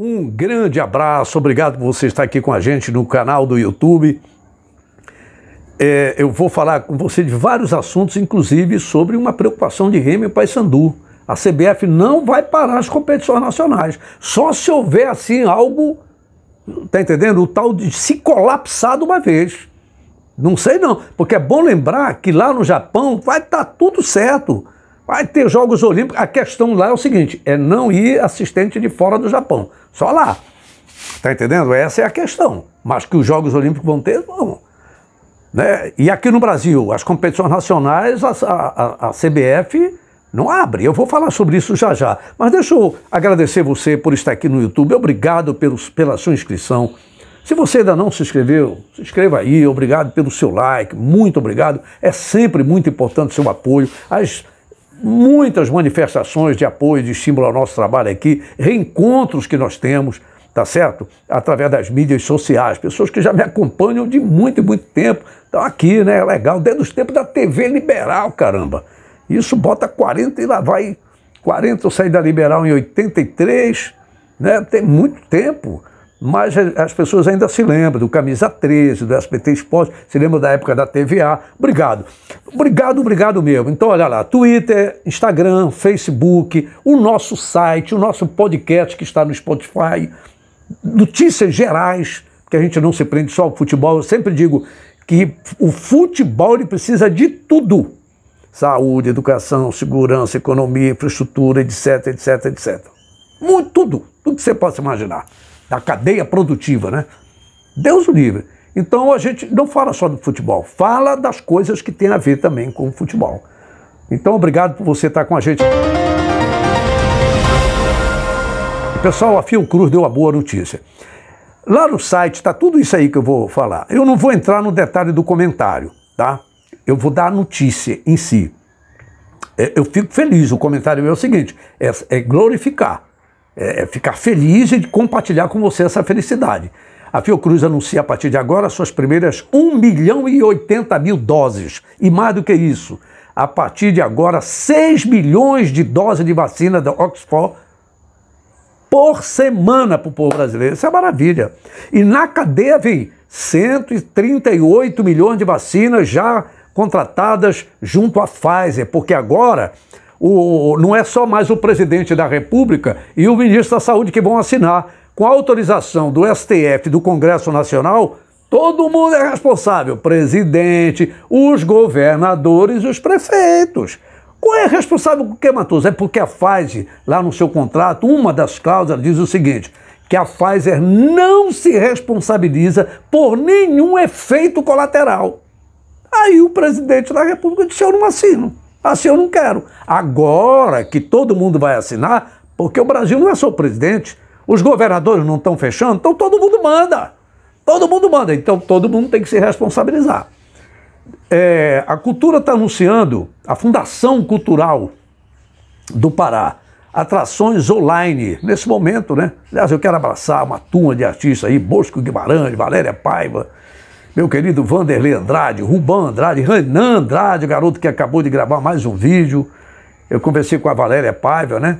Um grande abraço, obrigado por você estar aqui com a gente no canal do YouTube. É, eu vou falar com você de vários assuntos, inclusive sobre uma preocupação de Remy e Paysandu. A CBF não vai parar as competições nacionais, só se houver assim algo, tá entendendo? O tal de se colapsar de uma vez. Não sei não, porque é bom lembrar que lá no Japão vai estar tá tudo certo. Vai ter Jogos Olímpicos. A questão lá é o seguinte: é não ir assistente de fora do Japão. Só lá. Tá entendendo? Essa é a questão. Mas que os Jogos Olímpicos vão ter, vão. Né? E aqui no Brasil, as competições nacionais, a, a, a CBF não abre. Eu vou falar sobre isso já já. Mas deixa eu agradecer você por estar aqui no YouTube. Obrigado pelos, pela sua inscrição. Se você ainda não se inscreveu, se inscreva aí. Obrigado pelo seu like. Muito obrigado. É sempre muito importante o seu apoio. As muitas manifestações de apoio, de estímulo ao nosso trabalho aqui, reencontros que nós temos, tá certo? Através das mídias sociais, pessoas que já me acompanham de muito e muito tempo, estão tá aqui, né? É legal, desde os tempos da TV liberal, caramba. Isso bota 40 e lá vai 40, eu saí da liberal em 83, né? Tem muito tempo mas as pessoas ainda se lembram do Camisa 13, do SBT Esporte, se lembram da época da TVA. Obrigado. Obrigado, obrigado mesmo. Então, olha lá, Twitter, Instagram, Facebook, o nosso site, o nosso podcast que está no Spotify, notícias gerais, que a gente não se prende só ao futebol. Eu sempre digo que o futebol ele precisa de tudo. Saúde, educação, segurança, economia, infraestrutura, etc, etc, etc. Muito, tudo, tudo que você possa imaginar da cadeia produtiva, né? Deus o livre. Então a gente não fala só do futebol, fala das coisas que tem a ver também com o futebol. Então obrigado por você estar com a gente. Pessoal, a Fiocruz deu uma boa notícia. Lá no site está tudo isso aí que eu vou falar. Eu não vou entrar no detalhe do comentário, tá? Eu vou dar a notícia em si. É, eu fico feliz, o comentário meu é o seguinte, é, é glorificar. É, é, ficar feliz e de compartilhar com você essa felicidade. A Fiocruz anuncia a partir de agora suas primeiras 1 milhão e 80 mil doses. E mais do que isso, a partir de agora, 6 milhões de doses de vacina da Oxford por semana para o povo brasileiro. Isso é maravilha. E na cadeia vem 138 milhões de vacinas já contratadas junto à Pfizer, porque agora o, não é só mais o presidente da República e o ministro da Saúde que vão assinar. Com a autorização do STF, do Congresso Nacional, todo mundo é responsável: presidente, os governadores, os prefeitos. Qual é responsável por quê, Matoso? É porque a Pfizer, lá no seu contrato, uma das cláusulas diz o seguinte: que a Pfizer não se responsabiliza por nenhum efeito colateral. Aí o presidente da República disse: Eu não assino. Assim eu não quero. Agora que todo mundo vai assinar, porque o Brasil não é só o presidente, os governadores não estão fechando, então todo mundo manda. Todo mundo manda, então todo mundo tem que se responsabilizar. É, a cultura está anunciando, a Fundação Cultural do Pará, atrações online, nesse momento, né? Aliás, eu quero abraçar uma turma de artistas aí, Bosco Guimarães, Valéria Paiva, meu querido Vanderlei Andrade, Ruban Andrade, Renan Andrade, o garoto que acabou de gravar mais um vídeo. Eu conversei com a Valéria Paiva, né?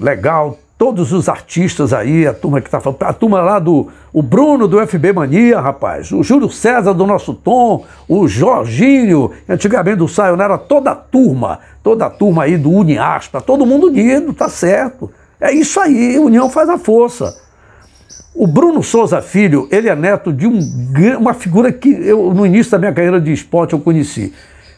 Legal, todos os artistas aí, a turma que tá falando, a turma lá do o Bruno do FB Mania, rapaz, o Júlio César do nosso Tom, o Jorginho, antigamente do Sayonara, toda a turma, toda a turma aí do Uniaspa, todo mundo unido, tá certo. É isso aí, união faz a força. O Bruno Souza Filho, ele é neto de um, uma figura que eu, no início da minha carreira de esporte, eu conheci.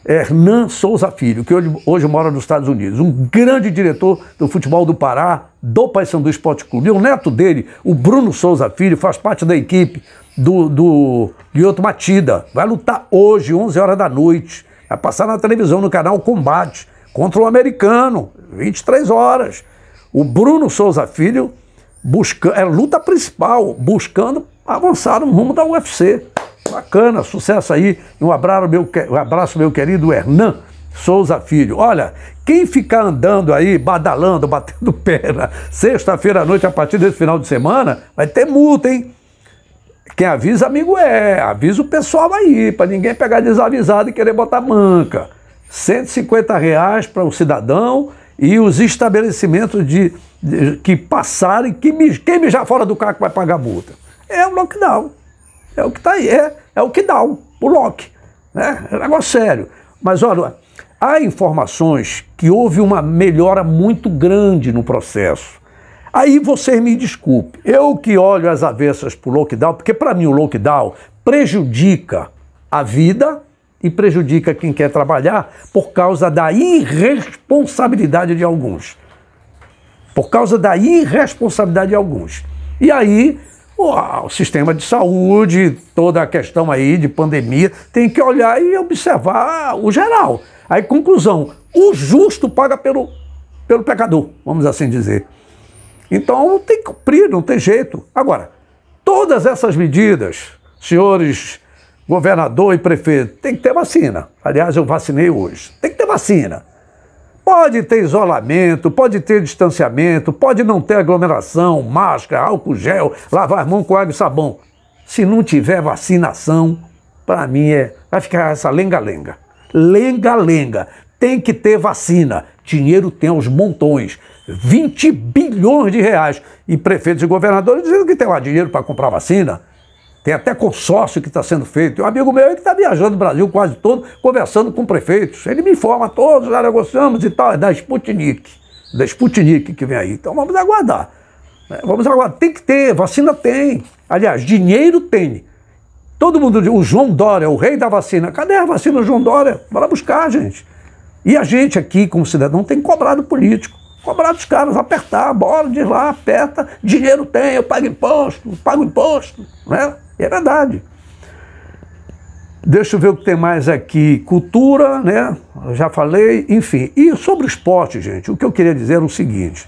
Hernan Souza Filho, que hoje, hoje mora nos Estados Unidos, um grande diretor do futebol do Pará, do Paysandu Esporte Clube. E o neto dele, o Bruno Souza Filho, faz parte da equipe do, do Lioto Matida. Vai lutar hoje, 11 horas da noite. Vai passar na televisão, no canal Combate, contra o americano, 23 horas. O Bruno Souza Filho buscando, era é luta principal, buscando avançar no rumo da UFC. Bacana, sucesso aí. Um abraço, meu, um abraço, meu querido Hernan Souza Filho. Olha, quem ficar andando aí, badalando, batendo perna, sexta-feira à noite, a partir desse final de semana, vai ter multa, hein? Quem avisa, amigo é. Avisa o pessoal aí, para ninguém pegar desavisado e querer botar manca. 150 reais para o um cidadão e os estabelecimentos de, de que passarem, que, quem mijar fora do carro vai pagar multa. É o lockdown. É o que está aí. É, é o que dá, o lock. Né? É um negócio sério. Mas olha, há informações que houve uma melhora muito grande no processo. Aí vocês me desculpem, eu que olho as avessas para o lockdown, porque para mim o lockdown prejudica a vida e prejudica quem quer trabalhar por causa da irresponsabilidade de alguns. Por causa da irresponsabilidade de alguns. E aí, o sistema de saúde, toda a questão aí de pandemia, tem que olhar e observar o geral. Aí, conclusão: o justo paga pelo, pelo pecador, vamos assim dizer. Então, tem que cumprir, não tem jeito. Agora, todas essas medidas, senhores governador e prefeito, tem que ter vacina. Aliás, eu vacinei hoje. Tem que ter vacina. Pode ter isolamento, pode ter distanciamento, pode não ter aglomeração, máscara, álcool gel, lavar as mãos com água e sabão. Se não tiver vacinação, para mim é. Vai ficar essa lenga-lenga. Lenga-lenga. Tem que ter vacina. Dinheiro tem aos montões. 20 bilhões de reais. E prefeitos e governadores dizendo que tem lá dinheiro para comprar vacina. Tem até consórcio que está sendo feito. Um amigo meu que está viajando o Brasil quase todo, conversando com prefeitos. Ele me informa todos, já negociamos e tal, é da Sputnik. Da Sputnik que vem aí. Então vamos aguardar. Né? Vamos aguardar. Tem que ter, vacina tem. Aliás, dinheiro tem. Todo mundo diz, o João Dória, o rei da vacina. Cadê a vacina, João Dória? Bora buscar, gente. E a gente aqui, como cidadão, tem cobrado político. Cobrar dos caras, apertar, bora de lá, aperta, dinheiro tem, eu pago imposto, pago imposto, né? E é verdade. Deixa eu ver o que tem mais aqui. Cultura, né? Eu já falei, enfim. E sobre o esporte, gente, o que eu queria dizer é o seguinte.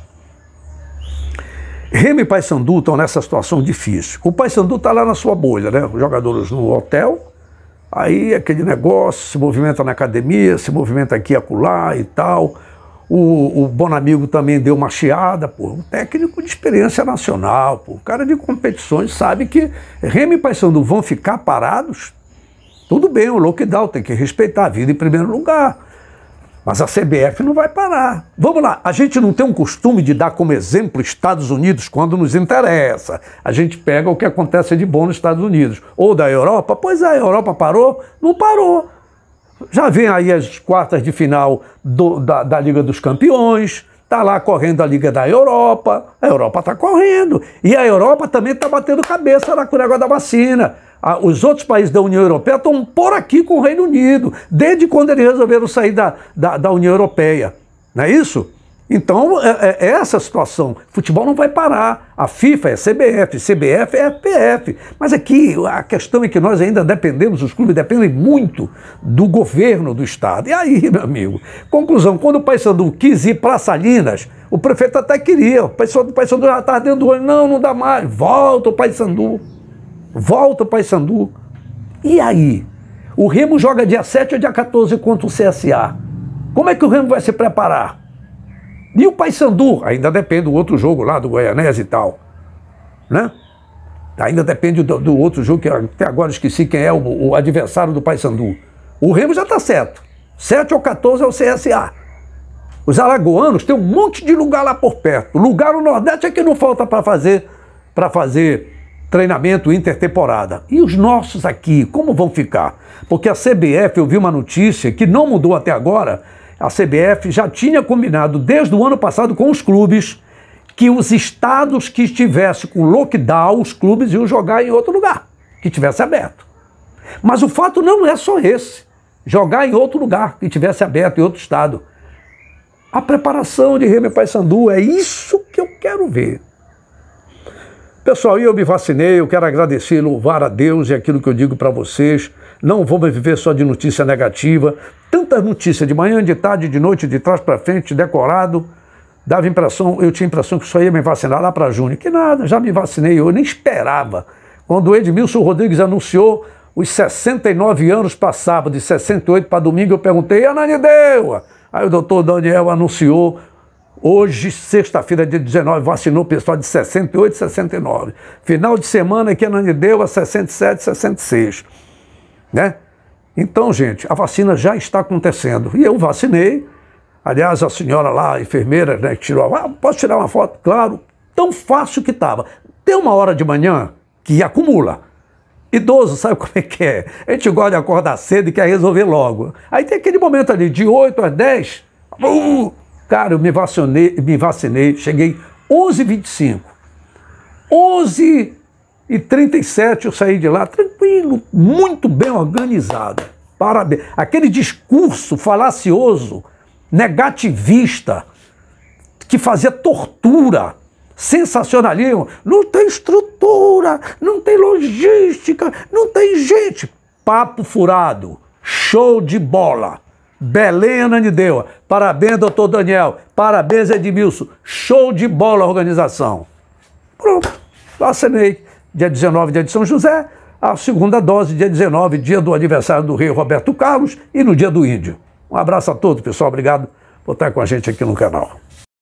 Remy e Paysandu estão nessa situação difícil. O Paysandu está lá na sua bolha, né? Os jogadores no hotel, aí aquele negócio, se movimenta na academia, se movimenta aqui e acolá e tal. O, o Bonamigo também deu uma chiada, pô. Um técnico de experiência nacional, pô. um cara de competições sabe que Remy e Paysandu vão ficar parados. Tudo bem, o lockdown tem que respeitar a vida em primeiro lugar. Mas a CBF não vai parar. Vamos lá, a gente não tem um costume de dar como exemplo Estados Unidos quando nos interessa. A gente pega o que acontece de bom nos Estados Unidos. Ou da Europa, pois é, a Europa parou? Não parou. Já vem aí as quartas de final do, da, da Liga dos Campeões, está lá correndo a Liga da Europa, a Europa está correndo. E a Europa também está batendo cabeça lá com o negócio da vacina. Ah, os outros países da União Europeia estão por aqui com o Reino Unido, desde quando eles resolveram sair da, da, da União Europeia. Não é isso? Então, é, é, é essa situação. Futebol não vai parar. A FIFA é CBF, CBF é PF. Mas aqui a questão é que nós ainda dependemos, os clubes dependem muito do governo do Estado. E aí, meu amigo, conclusão: quando o Paysandu quis ir para Salinas, o prefeito até queria. O Paysandu, o já estava dentro do olho. Não, não dá mais. Volta o Paysandu. Volta o Paysandu. E aí? O Remo joga dia 7 ou dia 14 contra o CSA. Como é que o Remo vai se preparar? E o Paysandu ainda depende do outro jogo lá do Goianés e tal, né? Ainda depende do, do outro jogo que até agora esqueci quem é o, o adversário do Paysandu. O Remo já está certo. 7 ou 14 é o CSA. Os alagoanos têm um monte de lugar lá por perto. Lugar no Nordeste é que não falta para fazer para fazer treinamento intertemporada. E os nossos aqui, como vão ficar? Porque a CBF, eu vi uma notícia que não mudou até agora, a CBF já tinha combinado desde o ano passado com os clubes que os estados que estivessem com lockdown, os clubes iam jogar em outro lugar, que tivesse aberto. Mas o fato não é só esse. Jogar em outro lugar, que tivesse aberto em outro estado. A preparação de Remy Paysandu, é isso que eu quero ver. Pessoal, eu me vacinei, eu quero agradecer, louvar a Deus e é aquilo que eu digo para vocês não vamos viver só de notícia negativa. Tanta notícia de manhã, de tarde, de noite, de trás para frente, decorado. Dava impressão, eu tinha a impressão que só ia me vacinar lá para junho. Que nada, já me vacinei, eu nem esperava. Quando o Edmilson Rodrigues anunciou os 69 anos passava de 68 para domingo, eu perguntei, Ananideua! Aí o doutor Daniel anunciou, hoje, sexta-feira, dia 19, vacinou o pessoal de 68 e 69. Final de semana aqui, Ananideua, 67 66 né? Então, gente, a vacina já está acontecendo. E eu vacinei. Aliás, a senhora lá, a enfermeira, né, que tirou a. Ah, posso tirar uma foto? Claro, tão fácil que estava. Tem uma hora de manhã que acumula. Idoso, sabe como é que é? A gente gosta de acordar cedo e quer resolver logo. Aí tem aquele momento ali, de 8 às 10. Uh, cara, eu me vacinei, me vacinei cheguei 11h25. 11 e 37 eu saí de lá tranquilo, muito bem organizado. Parabéns. Aquele discurso falacioso, negativista, que fazia tortura, sensacionalismo. Não tem estrutura, não tem logística, não tem gente. Papo furado, show de bola. Belena deu. parabéns, doutor Daniel, parabéns, Edmilson, show de bola a organização. Pronto, assinei dia 19, dia de São José, a segunda dose, dia 19, dia do aniversário do rei Roberto Carlos e no dia do Índio. Um abraço a todos, pessoal. Obrigado por estar com a gente aqui no canal.